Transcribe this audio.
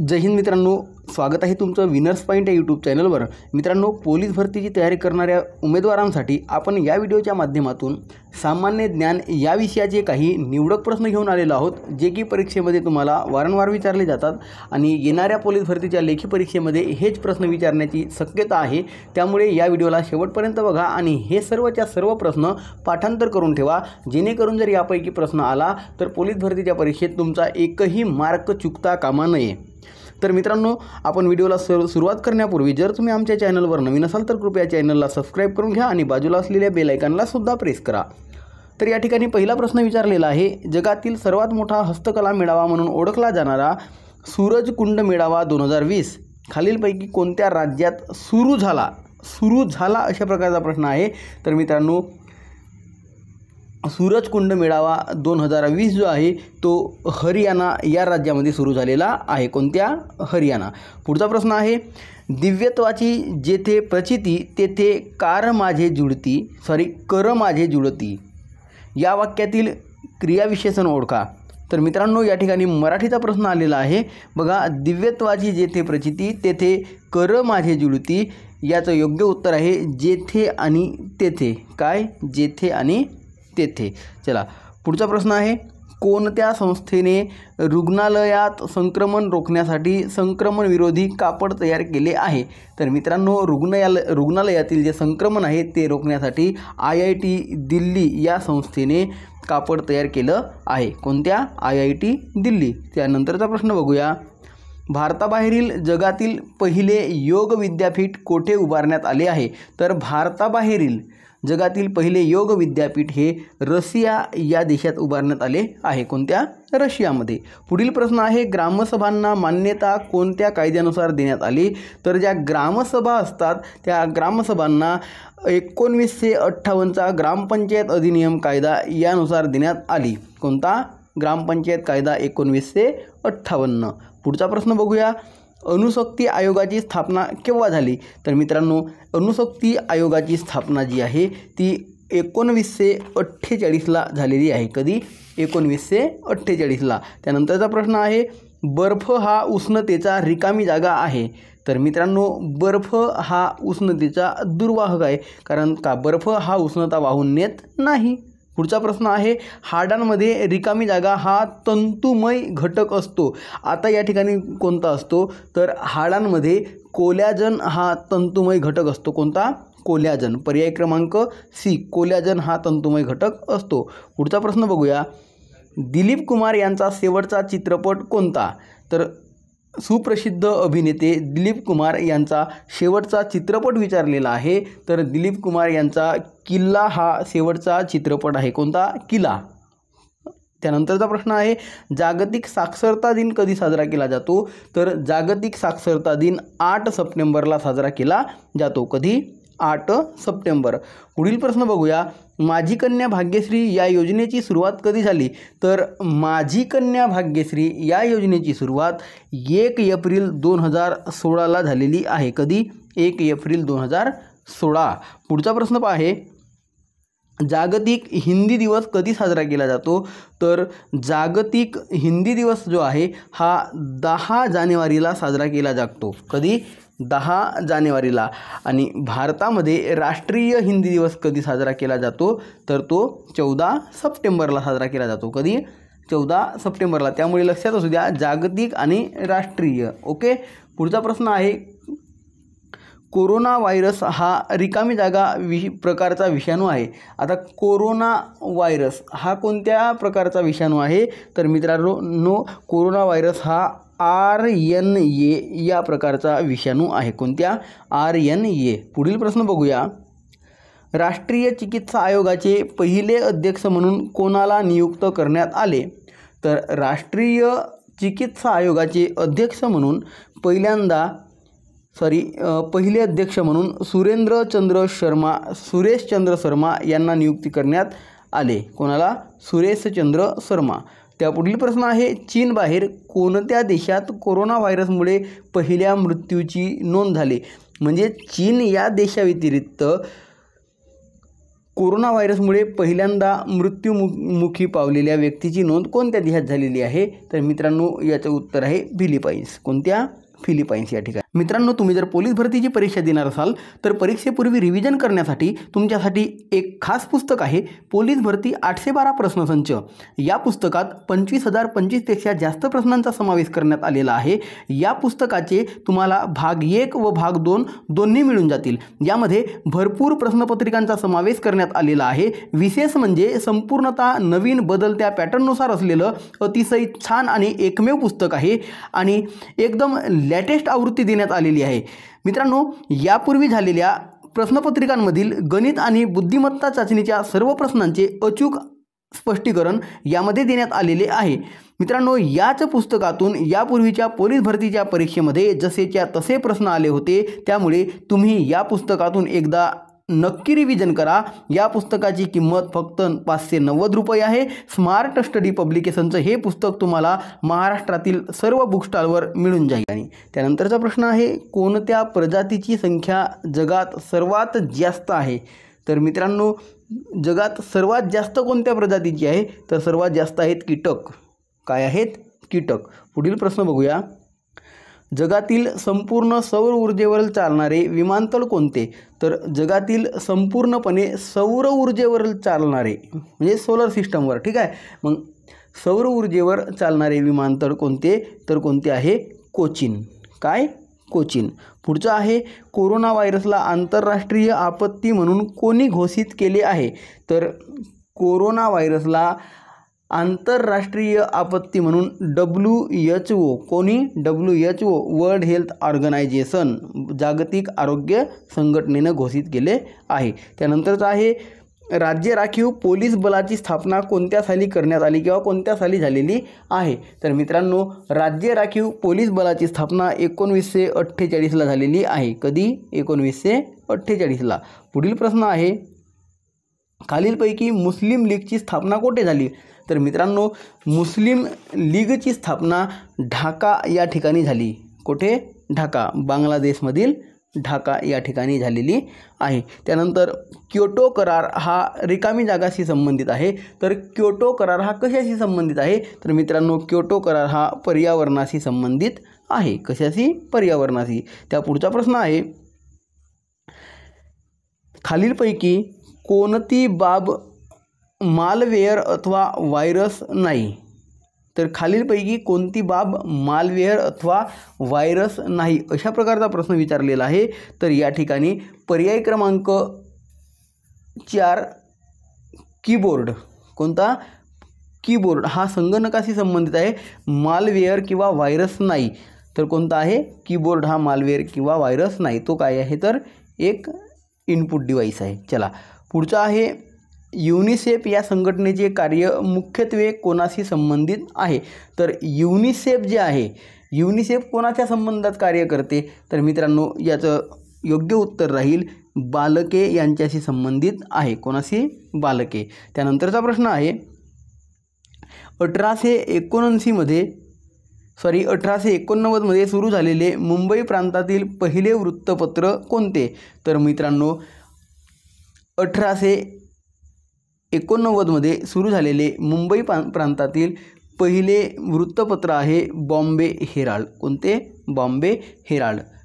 जय हिंद मित्रांनो स्वागत आहे तुमचं विनर्स पॉईंट या यूट्यूब चॅनलवर मित्रांनो पोलीस भरतीची तयारी करणाऱ्या उमेदवारांसाठी आपण या व्हिडिओच्या माध्यमातून सामान्य ज्ञान या विषयाचे काही निवडक प्रश्न घेऊन आलेलो आहोत जे की परीक्षेमध्ये तुम्हाला वारंवार विचारले जातात आणि येणाऱ्या पोलीस भरतीच्या लेखी परीक्षेमध्ये हेच प्रश्न विचारण्याची शक्यता आहे त्यामुळे या व्हिडिओला शेवटपर्यंत बघा आणि हे सर्वच्या सर्व प्रश्न पाठांतर करून ठेवा जेणेकरून जर यापैकी प्रश्न आला तर पोलीस भरतीच्या परीक्षेत तुमचा एकही मार्क चुकता कामा नये तर मित्रांनो आपण व्हिडिओला सुरुवात करण्यापूर्वी जर तुम्ही आमच्या चॅनलवर नवीन असाल तर कृपया चॅनलला सबस्क्राईब करून घ्या आणि बाजूला असलेल्या बेलायकनला सुद्धा प्रेस करा तर या ठिकाणी पहिला प्रश्न विचारलेला आहे जगातील सर्वात मोठा हस्तकला मेळावा म्हणून ओळखला जाणारा सूरजकुंड मेळावा दोन हजार वीस खालीलपैकी कोणत्या राज्यात सुरू झाला सुरू झाला अशा प्रकारचा प्रश्न आहे तर मित्रांनो सूरजकुंड मेळावा दोन हजार वीस जो आहे तो हरियाणा या राज्यामध्ये सुरू झालेला आहे कोणत्या हरियाणा पुढचा प्रश्न आहे दिव्यत्वाची जेथे प्रचिती तेथे कार माझे जुळती सॉरी कर माझे जुळती या वाक्यातील क्रियाविशेषण ओळखा तर मित्रांनो या ठिकाणी मराठीचा प्रश्न आलेला आहे बघा दिव्यत्वाची जेथे प्रचिती तेथे कर माझे जुळती याचं योग्य उत्तर आहे जेथे आणि तेथे काय जेथे आणि तेथे चला पुढचा प्रश्न आहे कोणत्या संस्थेने रुग्णालयात संक्रमण रोखण्यासाठी संक्रमणविरोधी कापड तयार केले आहे तर मित्रांनो रुग्णयाल रुग्णालयातील जे संक्रमण आहे ते रोखण्यासाठी आय आय टी दिल्ली या संस्थेने कापड तयार केलं आहे कोणत्या आय आय टी दिल्ली त्यानंतरचा प्रश्न बघूया भारताबाहेरील जगातील पहिले योग विद्यापीठ कोठे उभारण्यात आले आहे तर भारताबाहेरील जगातील पहिले योग विद्यापीठ हे रशिया या देशात उभारण्यात आले आहे कोणत्या रशियामध्ये पुढील प्रश्न आहे ग्रामसभांना मान्यता कोणत्या कायद्यानुसार देण्यात आली तर ज्या ग्रामसभा असतात त्या ग्रामसभांना एकोणवीसशे अठ्ठावन्नचा ग्रामपंचायत अधिनियम कायदा यानुसार देण्यात आली कोणता ग्रामपंचायत कायदा एकोणवीसशे अठ्ठावन्न पुढचा प्रश्न बघूया अणुशक्ती आयोगाची स्थापना केव्हा झाली तर मित्रांनो अणुशक्ती आयोगाची स्थापना जी आहे ती एकोणवीसशे अठ्ठेचाळीसला झालेली आहे कधी एकोणवीसशे अठ्ठेचाळीसला त्यानंतरचा प्रश्न आहे बर्फ हा उष्णतेचा रिकामी जागा आहे तर मित्रांनो बर्फ हा उष्णतेचा दुर्वाहक आहे कारण का बर्फ हा उष्णता वाहून नेत नाही पुढचा प्रश्न आहे हाडांमध्ये रिकामी जागा हा तंतुमय घटक असतो आता या ठिकाणी कोणता असतो तर हाडांमध्ये कोल्याजन हा तंतुमय घटक असतो कोणता कोल्याजन पर्याय क्रमांक सी कोल्याजन हा तंतुमय घटक असतो पुढचा प्रश्न बघूया दिलीप कुमार यांचा शेवटचा चित्रपट कोणता तर सुप्रसिद्ध अभिनेते दिलीप कुमार यांचा शेवटचा चित्रपट विचारलेला आहे तर दिलीप कुमार यांचा किल्ला हा शेवटचा चित्रपट आहे कोणता किल्ला त्यानंतरचा प्रश्न आहे जागतिक साक्षरता दिन कधी साजरा केला जातो तर जागतिक साक्षरता दिन आठ सप्टेंबरला साजरा केला जातो कधी आठ सप्टेंबर पुढील प्रश्न बघूया माझी कन्या भाग्यश्री या योजनेची सुरुवात कधी झाली तर माझी कन्या भाग्यश्री या योजनेची सुरुवात एक एप्रिल दोन हजार सोळाला झालेली आहे कधी एक एप्रिल दोन हजार सोळा पुढचा प्रश्न आहे जागतिक हिंदी दिवस कधी साजरा केला जातो तर जागतिक हिंदी दिवस जो आहे हा दहा जानेवारीला साजरा केला जातो कधी दहा जानेवारीला आणि भारतामध्ये राष्ट्रीय हिंदी दिवस कधी साजरा केला जातो तर तो चौदा सप्टेंबरला साजरा केला जातो कधी चौदा सप्टेंबरला त्यामुळे लक्षात असू द्या जागतिक आणि राष्ट्रीय ओके पुढचा प्रश्न आहे कोरोना व्हायरस हा रिकामी जागा वि प्रकारचा विषाणू आहे आता कोरोना व्हायरस हा कोणत्या प्रकारचा विषाणू आहे तर मित्रांनो कोरोना व्हायरस हा आर एन ए या प्रकारचा विषाणू आहे कोणत्या आर एन ए पुढील प्रश्न बघूया राष्ट्रीय चिकित्सा आयोगाचे पहिले अध्यक्ष म्हणून कोणाला नियुक्त करण्यात आले तर राष्ट्रीय चिकित्सा आयोगाचे अध्यक्ष म्हणून पहिल्यांदा सॉरी पहिले अध्यक्ष म्हणून सुरेंद्र चंद्र शर्मा सुरेशचंद्र शर्मा यांना नियुक्ती करण्यात आले कोणाला सुरेशचंद्र शर्मा त्यापुढील प्रश्न आहे चीनबाहेर कोणत्या देशात कोरोना व्हायरसमुळे पहिल्या मृत्यूची नोंद झाली म्हणजे चीन या देशाव्यतिरिक्त कोरोना व्हायरसमुळे पहिल्यांदा मृत्यूमुखी पावलेल्या व्यक्तीची नोंद कोणत्या देशात झालेली आहे तर मित्रांनो याचं उत्तर आहे फिलिपाईन्स कोणत्या फिलिपाईन्स या ठिकाणी मित्रांनो तुम्ही जर पोलीस भरतीची परीक्षा देणार असाल तर परीक्षेपूर्वी रिव्हिजन करण्यासाठी तुमच्यासाठी एक खास पुस्तक आहे पोलीस भरती आठशे बारा प्रश्नसंच या पुस्तकात पंचवीस हजार पंचवीसपेक्षा जास्त प्रश्नांचा समावेश करण्यात आलेला आहे या पुस्तकाचे तुम्हाला भाग एक व भाग दोन दोन्ही मिळून जातील यामध्ये भरपूर प्रश्नपत्रिकांचा समावेश करण्यात आलेला आहे विशेष म्हणजे संपूर्णतः नवीन बदलत्या पॅटर्ननुसार असलेलं अतिशय छान आणि एकमेव पुस्तक आहे आणि एकदम लेटेस्ट आवृत्ती देण्यात आलेली आहे मित्रांनो यापूर्वी झालेल्या प्रश्नपत्रिकांमधील गणित आणि बुद्धिमत्ता चाचणीच्या सर्व प्रश्नांचे अचूक स्पष्टीकरण यामध्ये देण्यात आलेले आहे मित्रांनो याच पुस्तकातून यापूर्वीच्या पोलीस भरतीच्या परीक्षेमध्ये जसेच्या तसे प्रश्न आले होते त्यामुळे तुम्ही या पुस्तकातून एकदा नक्की रिव्हिजन करा या पुस्तकाची किंमत फक्त पाचशे नव्वद रुपये आहे स्मार्ट स्टडी पब्लिकेशनचं हे पुस्तक तुम्हाला महाराष्ट्रातील सर्व बुकस्टॉलवर मिळून जाईल आणि त्यानंतरचा प्रश्न आहे कोणत्या प्रजातीची संख्या जगात सर्वात जास्त आहे तर मित्रांनो जगात सर्वात जास्त कोणत्या प्रजातीची आहे तर सर्वात जास्त आहेत कीटक काय आहेत कीटक पुढील प्रश्न बघूया जगातील संपूर्ण सौर ऊर्जेवर चालणारे विमानतळ कोणते तर जगातील संपूर्णपणे सौर ऊर्जेवर चालणारे म्हणजे सोलर सिस्टमवर ठीक आहे मग सौर ऊर्जेवर चालणारे विमानतळ कोणते तर कोणते आहे कोचीन काय कोचीन पुढचं आहे कोरोना व्हायरसला आंतरराष्ट्रीय आपत्ती म्हणून कोणी घोषित केले आहे तर कोरोना व्हायरसला आंतरराष्ट्रीय आपत्ती म्हणून डब्ल्यू एच ओ कोणी W H O world health organisation जागतिक आरोग्य संघटनेनं घोषित केले आहे त्यानंतरच आहे राज्य राखीव पोलीस बलाची स्थापना कोणत्या साली करण्यात आली किंवा कोणत्या साली झालेली आहे तर मित्रांनो राज्य राखीव पोलीस बलाची स्थापना एकोणवीसशे अठ्ठेचाळीसला झालेली आहे कधी एकोणवीसशे अठ्ठेचाळीसला पुढील प्रश्न आहे खालीलपैकी मुस्लिम लीगची स्थापना कोठे झाली तर मित्रांनो मुस्लिम लीगची स्थापना ढाका या ठिकाणी झाली कुठे ढाका बांगलादेशमधील ढाका या ठिकाणी झालेली आहे त्यानंतर क्योटो करार हा रिकामी जागाशी संबंधित आहे तर क्योटो करार हा कशाशी संबंधित आहे तर मित्रांनो क्योटो करार हा पर्यावरणाशी संबंधित आहे कशाशी पर्यावरणाशी त्या पुढचा प्रश्न आहे खालीलपैकी कोणती बाब मालवेअर अथवा व्हायरस नाही तर खालीलपैकी कोणती बाब मालवेअर अथवा व्हायरस नाही अशा प्रकारचा प्रश्न विचारलेला आहे तर या ठिकाणी पर्याय क्रमांक चार कीबोर्ड कोणता कीबोर्ड हा संगणकाशी संबंधित आहे मालवेअर किंवा व्हायरस नाही तर कोणता आहे कीबोर्ड हा मालवेअर किंवा व्हायरस नाही तो काय आहे तर एक इनपुट डिवाईस आहे चला पुढचा आहे युनिसेफ या संघटनेचे कार्य मुख्यत्वे कोणाशी संबंधित आहे तर युनिसेफ जे आहे युनिसेफ कोणाच्या संबंधात कार्य करते तर मित्रांनो याचं योग्य उत्तर राहील बालके यांच्याशी संबंधित आहे कोणाशी बालके त्यानंतरचा प्रश्न आहे अठराशे एकोणऐंशीमध्ये सॉरी अठराशे एकोणनव्वदमध्ये सुरू झालेले मुंबई प्रांतातील पहिले वृत्तपत्र कोणते तर मित्रांनो अठराशे एकोणनव्वदमध्ये सुरू झालेले मुंबई पा प्रांतातील पहिले वृत्तपत्र आहे बॉम्बे हेराल्ड कोणते बॉम्बे हेराल्ड